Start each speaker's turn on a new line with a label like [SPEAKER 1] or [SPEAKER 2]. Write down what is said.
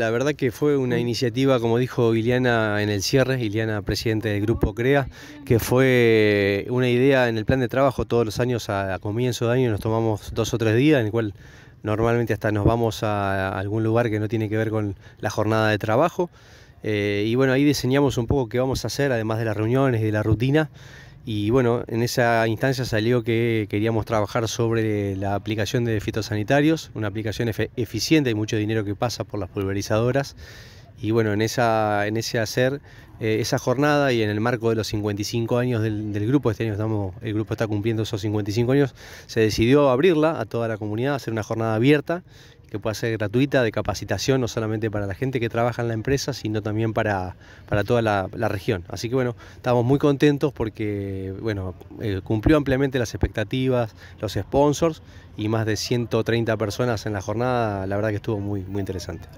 [SPEAKER 1] La verdad que fue una mm. iniciativa, como dijo Ileana en el cierre, Ileana, presidente del grupo CREA, que fue una idea en el plan de trabajo todos los años a, comienzo de año, nos tomamos dos o tres días, en el cual normalmente hasta nos vamos a algún lugar que no tiene que ver con la jornada de trabajo. Eh, y bueno, ahí diseñamos un poco qué vamos a hacer, además de las reuniones y de la rutina. Y bueno, en esa instancia salió que queríamos trabajar sobre la aplicación de fitosanitarios, una aplicación eficiente, hay mucho dinero que pasa por las pulverizadoras. Y bueno, en, esa, en ese hacer, eh, esa jornada y en el marco de los 55 años del, del grupo, este año estamos, el grupo está cumpliendo esos 55 años, se decidió abrirla a toda la comunidad, hacer una jornada abierta que pueda ser gratuita, de capacitación, no solamente para la gente que trabaja en la empresa, sino también para, toda la, región. Así que bueno, estamos muy contentos porque bueno, eh, cumplió ampliamente las expectativas, los sponsors y más de 130 personas en la jornada, la verdad que estuvo muy, muy interesante.